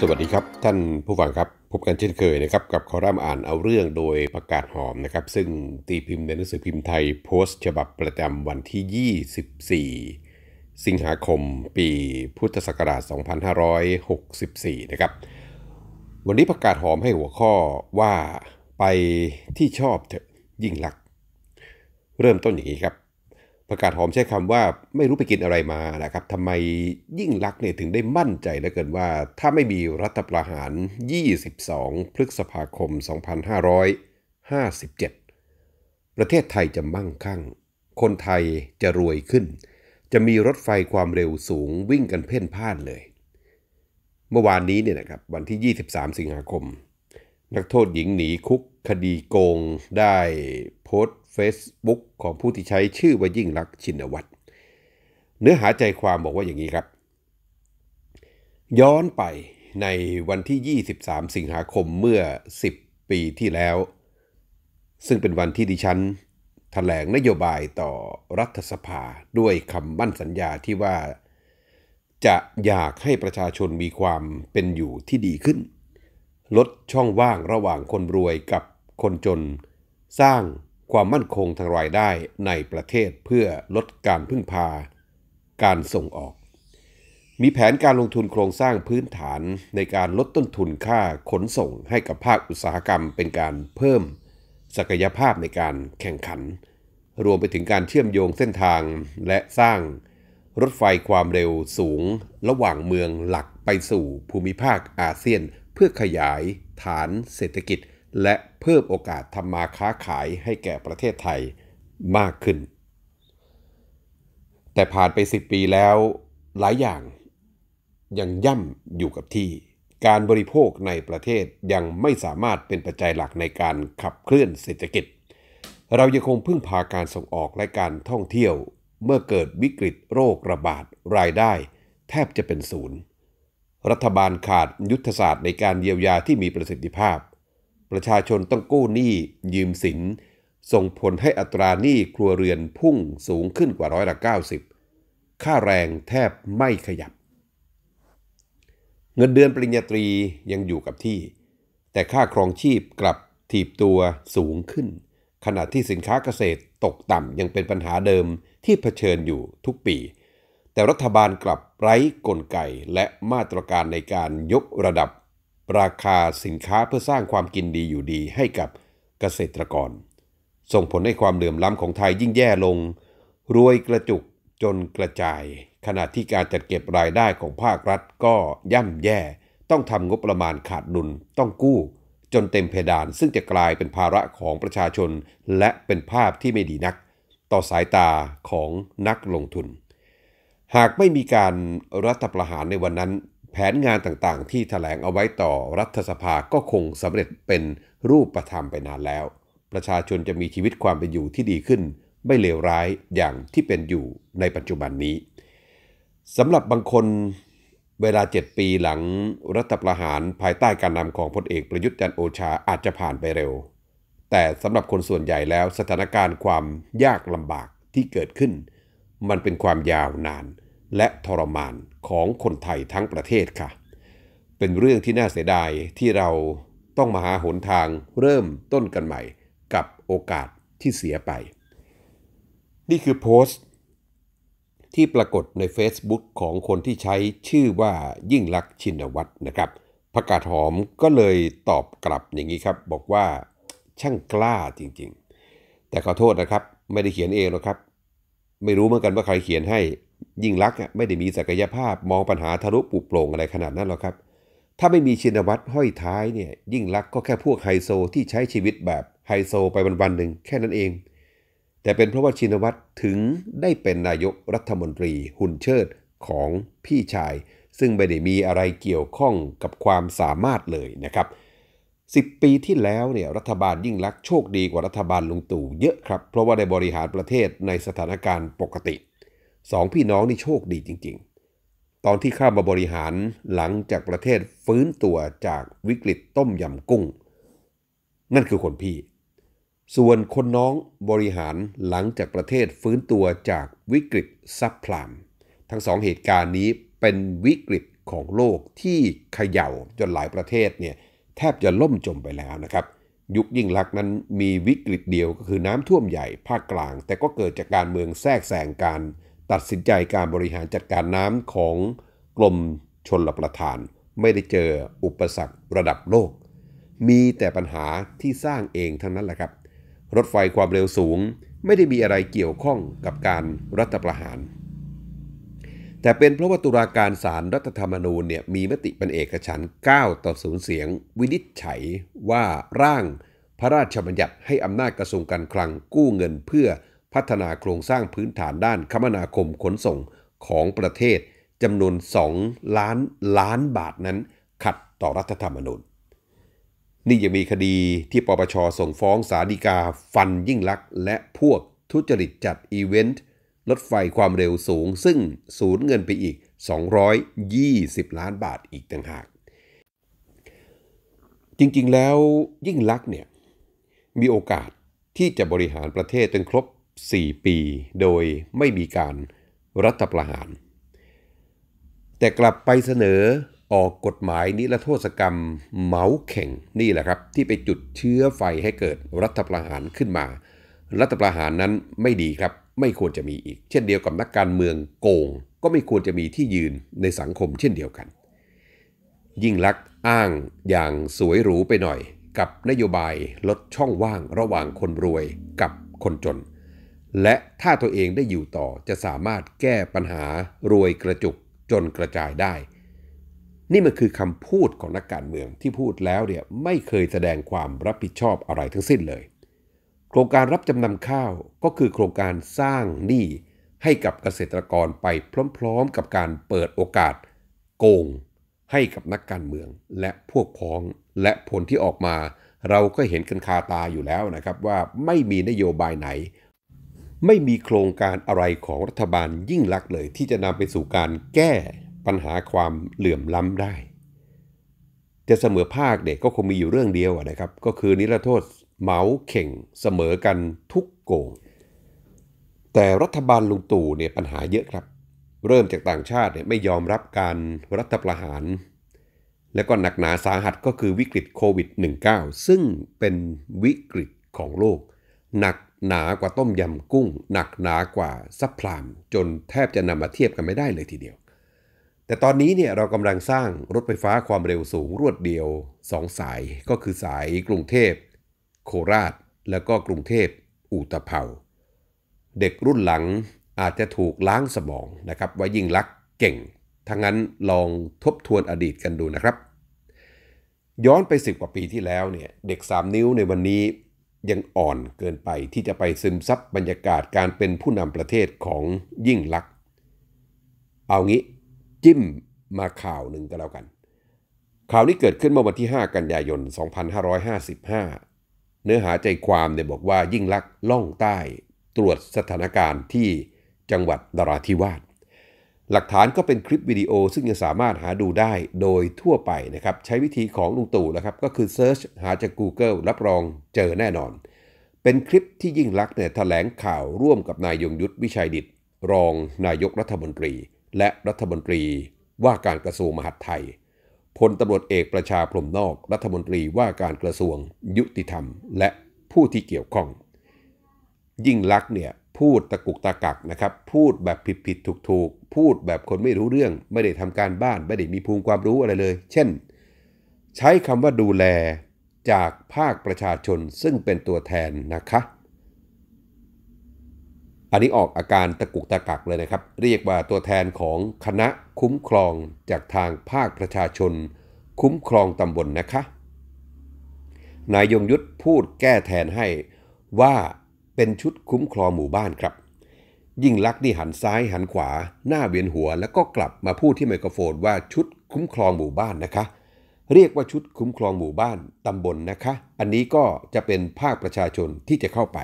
สวัสดีครับท่านผู้ฟังครับ พบกันเช่นเคยนะครับกับคอรัมน์อ่านเอาเรื่องโดยประกาศหอมนะครับ ซึ่งตีพิมพ์ในหนังสือพิมพ์ไทยโพสต์ ฉบับประจำวันที่ 24 สิงหาคม ปีพุทธศักราช2564นะครับ วันนี้ประกาศหอมให้หัวข้อว่าไปที่ชอบเถอะยิ่งลัก เริ่มต้นอย่างนี้ครับประกาศหอมใช้คำว่าไม่รู้ไปกินอะไรมานะครับ ทำไมยิ่งลักษณ์เนี่ยถึงได้มั่นใจเหลือเกินว่า ถ้าไม่มีรัฐประหาร 22 พฤษภาคม 2557 ประเทศไทยจะมั่งคั่ง คนไทยจะรวยขึ้น จะมีรถไฟความเร็วสูงวิ่งกันเพ่นพ่านเลย เมื่อวานนี้เนี่ยนะครับวันที่ 23 สิงหาคมนักโทษหญิงหนีคุกคดีโกงได้โพสต์เฟซบุ๊กของผู้ที่ใช้ชื่อว่ายิ่งรักชินวัตรเนื้อหาใจความบอกว่าอย่างนี้ครับ ย้อนไปในวันที่ 23 สิงหาคมเมื่อ 10 ปีที่แล้ว ซึ่งเป็นวันที่ดิฉันถแถลงนโยบายต่อรัฐสภาด้วยคำมั่นสัญญาที่ว่า จะอยากให้ประชาชนมีความเป็นอยู่ที่ดีขึ้นลดช่องว่างระหว่างคนรวยกับคนจน สร้างความมั่นคงทางรายได้ในประเทศเพื่อลดการพึ่งพา การส่งออก มีแผนการลงทุนโครงสร้างพื้นฐานในการลดต้นทุนค่าขนส่งให้กับภาคอุตสาหกรรมเป็นการเพิ่ม ศักยภาพในการแข่งขัน รวมไปถึงการเชื่อมโยงเส้นทางและสร้างรถไฟความเร็วสูง ระหว่างเมืองหลักไปสู่ภูมิภาคอาเซียนเพื่อขยายฐานเศรษฐกิจและเพิ่มโอกาสทำมาค้าขายให้แก่ประเทศไทยมากขึ้น แต่ผ่านไป 10 ปีแล้วหลายอย่างยังย่ำอยู่กับที่ การบริโภคในประเทศยังไม่สามารถเป็นปัจจัยหลักในการขับเคลื่อนเศรษฐกิจ เรายังคงพึ่งพาการส่งออกและการท่องเที่ยว เมื่อเกิดวิกฤตโรคระบาดรายได้ แทบจะเป็นศูนย์รัฐบาลขาดยุทธศาสตร์ในการเยียวยาที่มีประสิทธิภาพ ประชาชนต้องกู้หนี้ยืมสิน ส่งผลให้อัตราหนี้ครัวเรือนพุ่งสูงขึ้นกว่าร้อยละ90 ค่าแรงแทบไม่ขยับ เงินเดือนปริญญาตรียังอยู่กับที่ แต่ค่าครองชีพกลับถีบตัวสูงขึ้น ขณะที่สินค้าเกษตรตกต่ำยังเป็นปัญหาเดิมที่เผชิญอยู่ทุกปีแต่รัฐบาลกลับไร้กลไกและมาตรการในการยกระดับ ราคาสินค้าเพื่อสร้างความกินดีอยู่ดีให้กับเกษตรกร ส่งผลให้ความเหลื่อมล้ำของไทยยิ่งแย่ลง รวยกระจุกจนกระจาย ขณะที่การจัดเก็บรายได้ของภาครัฐก็ย่ำแย่ ต้องทำงบประมาณขาดดุลต้องกู้ จนเต็มเพดานซึ่งจะกลายเป็นภาระของประชาชนและเป็นภาพที่ไม่ดีนัก ต่อสายตาของนักลงทุนหากไม่มีการรัฐประหารในวันนั้น แผนงานต่างๆ ที่ถแถลงเอาไว้ต่อรัฐสภาก็คงสำเร็จเป็นรูปธรรมไปนานแล้ว ประชาชนจะมีชีวิตความเป็นอยู่ที่ดีขึ้น ไม่เลวร้ายอย่างที่เป็นอยู่ในปัจจุบันนี้สำหรับบางคนเวลา 7 ปีหลังรัฐประหารภายใต้การนำของพลเอกประยุทธ์จันโอชาอาจจะผ่านไปเร็ว แต่สำหรับคนส่วนใหญ่แล้วสถานการณ์ความยากลำบากที่เกิดขึ้นมันเป็นความยาวนานและทรมานของคนไทยทั้งประเทศค่ะ เป็นเรื่องที่น่าเสียดายที่เราต้องมาหาหนทางเริ่มต้นกันใหม่ กับโอกาสที่เสียไป นี่คือโพสต์ ที่ปรากฏใน Facebook ของคนที่ใช้ชื่อว่ายิ่งลักษณ์ชินวัตรนะครับ ประกาศหอมก็เลยตอบกลับอย่างนี้ครับ บอกว่า ช่างกล้าจริงๆ แต่ขอโทษนะครับ ไม่ได้เขียนเองหรอกครับไม่รู้เหมือนกันว่าใครเขียนให้ ยิ่งลักษณ์ไม่ได้มีศักยภาพมองปัญหาทะลุปุโปร่งอะไรขนาดนั้นหรอกครับ ถ้าไม่มีชินวัตรห้อยท้ายเนี่ย ยิ่งลักษณ์ก็แค่พวกไฮโซที่ใช้ชีวิตแบบไฮโซ ไปวันๆหนึ่งแค่นั้นเอง แต่เป็นเพราะว่าชินวัตรถึงได้เป็นนายกรัฐมนตรีหุ่นเชิดของพี่ชาย ซึ่งไม่ได้มีอะไรเกี่ยวข้องกับความสามารถเลยนะครับสิปีที่แล้วเนี่ยรัฐบาลยิ่งลักษณ์โชคดีกว่ารัฐบาลลุงตู่เยอะครับ เพราะว่าได้บริหารประเทศในสถานการณ์ปกติสองพี่น้องนี่โชคดีจริงๆ ตอนที่ข้ามาบริหารหลังจากประเทศฟื้นตัวจากวิกฤตต้มยำกุ้ง นั่นคือคนพี่ส่วนคนน้องบริหารหลังจากประเทศฟื้นตัวจากวิกฤตซับพลาม ทั้งสองเหตุการณ์นี้เป็นวิกฤตของโลกที่เขย่าจนหลายประเทศเนี่ยแทบจะล่มจมไปแล้วนะครับ ยุคยิ่งลักษณ์นั้นมีวิกฤตเดียวก็คือน้ำท่วมใหญ่ภาคกลาง แต่ก็เกิดจากการเมืองแทรกแซงการตัดสินใจการบริหารจัดการน้ำของกรมชนรับประทาน ไม่ได้เจออุปสรรคระดับโลก มีแต่ปัญหาที่สร้างเองทั้งนั้นแหละครับ รถไฟความเร็วสูงไม่ได้มีอะไรเกี่ยวข้องกับการรัฐประหารแต่เป็นเพราะว่าตุลาการศาลรรัฐธรรมนูญเนี่ยมีมติเป็นเอกฉันท์9ต่อศูนย์เสียงวินิจฉัยว่าร่าง พระราชบัญญัติให้อำนาจกระทรวงการคลังกู้เงินเพื่อพัฒนาโครงสร้างพื้นฐานด้านคมนาคมขนส่งของประเทศ จำนวน 2 ล้านล้านบาทนั้นขัดต่อรัฐธรรมนูญ นี่ยังมีคดีที่ปปช ส่งฟ้องสาดีกาฟันยิ่งลักษณ์และพวกทุจริตจัดอีเวนต์รถไฟความเร็วสูงซึ่งสูญเงินไปอีก 220 ล้านบาทอีกต่างหาก จริงๆแล้วยิ่งลักเนี่ย มีโอกาสที่จะบริหารประเทศจนครบ 4 ปี โดยไม่มีการรัฐประหาร แต่กลับไปเสนอออกกฎหมายนิรโทษกรรมเมาส์แข่งนี่แหละครับ ที่ไปจุดเชื้อไฟให้เกิดรัฐประหารขึ้นมา รัฐประหารนั้นไม่ดีครับไม่ควรจะมีอีก เช่นเดียวกับนักการเมืองโกงก็ไม่ควรจะมีที่ยืนในสังคมเช่นเดียวกัน ยิ่งลักษ์อ้างอย่างสวยหรูไปหน่อย กับนโยบายลดช่องว่างระหว่างคนรวยกับคนจน และถ้าตัวเองได้อยู่ต่อจะสามารถแก้ปัญหารวยกระจุกจนกระจายได้ นี่มันคือคำพูดของนักการเมืองที่พูดแล้วเนี่ยไม่เคยแสดงความรับผิดชอบอะไรทั้งสิ้นเลยโครงการรับจำนำข้าวก็คือโครงการสร้างหนี้ให้กับเกษตรกรไปพร้อม ๆ กับการเปิดโอกาส โกง ให้กับนักการเมืองและพวกพ้องและผลที่ออกมา เราก็เห็นกันคาตาอยู่แล้วนะครับ ว่าไม่มีนโยบายไหน ไม่มีโครงการอะไรของรัฐบาลยิ่งลักษณ์เลย ที่จะนำไปสู่การแก้ปัญหาความเหลื่อมล้ำได้ จะเสมอภาคเด็กก็คงมีอยู่เรื่องเดียวนะครับก็คือนิรโทษเหมาเข่งเสมอกันทุกโกง แต่รัฐบาลลุงตู่เนี่ยปัญหาเยอะครับ เริ่มจากต่างชาติเนี่ยไม่ยอมรับการรัฐประหาร และก็หนักหนาสาหัสก็คือวิกฤตโควิด -19 ซึ่งเป็นวิกฤตของโลก หนักหนากว่าต้มยำกุ้ง หนักหนากว่าซับพลาม จนแทบจะนำมาเทียบกันไม่ได้เลยทีเดียว แต่ตอนนี้เนี่ยเรากำลังสร้างรถไฟฟ้าความเร็วสูงรวดเดียว2สายก็คือสายกรุงเทพโคราชแล้วก็กรุงเทพอุตภเปาเด็กรุ่นหลังอาจจะถูกล้างสมองนะครับว่ายิ่งลักเก่ง ทั้งนั้นลองทบทวนอดีตกันดูนะครับ ย้อนไปสิบกว่าปีที่แล้วเนี่ยเด็ก 3 นิ้วในวันนี้ยังอ่อนเกินไปที่จะไปซึมซับบรรยากาศการเป็นผู้นำประเทศของยิ่งลักษณ์เอางี้จิ้มมาข่าวหนึ่งก็แล้วกัน ข่าวนี้เกิดขึ้นเมื่อวันที่ 5 กันยายน 2555เนื้อหาใจความเนี่ยบอกว่ายิ่งลักษ์ล่องใต้ ตรวจสถานการณ์ที่จังหวัดนราธิวาสหลักฐานก็เป็นคลิปวิดีโอซึ่งยังสามารถหาดูได้โดยทั่วไปนะครับ ใช้วิธีของลุงตู่นะครับก็คือเซิร์ชหาจาก Google รับรองเจอแน่นอน เป็นคลิปที่ยิ่งลักษณ์เนี่ยแถลงข่าวร่วมกับนายยงยุทธวิชัยดิตรองนายกรัฐมนตรี และรัฐมนตรีว่าการกระทรวงมหาดไทยพลตำรวจเอกประชาพรมนอก รัฐมนตรีว่าการกระทรวงยุติธรรม และผู้ที่เกี่ยวข้อง ยิ่งลักษ์เนี่ย พูดตะกุกตะกักนะครับ พูดแบบผิดผิดถูกถูกพูดแบบคนไม่รู้เรื่องไม่ได้ทำการบ้านไม่ได้มีภูมิความรู้อะไรเลย เช่น ใช้คำว่าดูแล จากภาคประชาชนซึ่งเป็นตัวแทนนะคะอันนี้ออกอาการตะกุกตะกักเลยนะครับเรียกว่าตัวแทนของคณะคุ้มครองจากทางภาคประชาชน คุ้มครองตำบลนนะคะ นายยงยุทธพูดแก้แทนให้ว่าเป็นชุดคุ้มครองหมู่บ้านครับ ยิ่งลักนี่หันซ้ายหันขวาหน้าเวียนหัว แล้วก็กลับมาพูดที่ไมโครโฟนว่าชุดคุ้มครองหมู่บ้านนะคะ เรียกว่าชุดคุ้มครองหมู่บ้านตำบลนนะคะ อันนี้ก็จะเป็นภาคประชาชนที่จะเข้าไป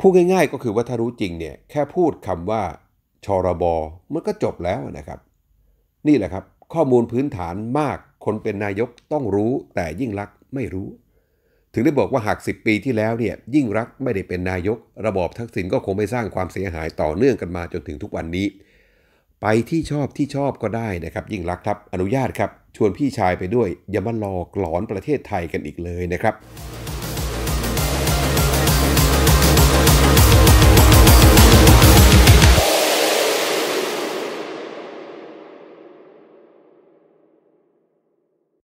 พูดง่ายๆ ก็คือว่าถ้ารู้จริงเนี่ยแค่พูดคำว่า ชรบมันก็จบแล้วนะครับ นี่แหละครับข้อมูลพื้นฐานมากคนเป็นนายกต้องรู้ แต่ยิ่งรักไม่รู้ ถึงได้บอกว่าหาก10 ปีที่แล้วเนี่ยยิ่งรักไม่ได้เป็นนายก ระบอบทักษิณก็คงไม่สร้างความเสียหายต่อเนื่องกันมาจนถึงทุกวันนี้ ไปที่ชอบที่ชอบก็ได้นะครับ ยิ่งรักครับอนุญาตครับ ชวนพี่ชายไปด้วยอย่ามาหลอกหลอนประเทศไทยกันอีกเลยนะครับ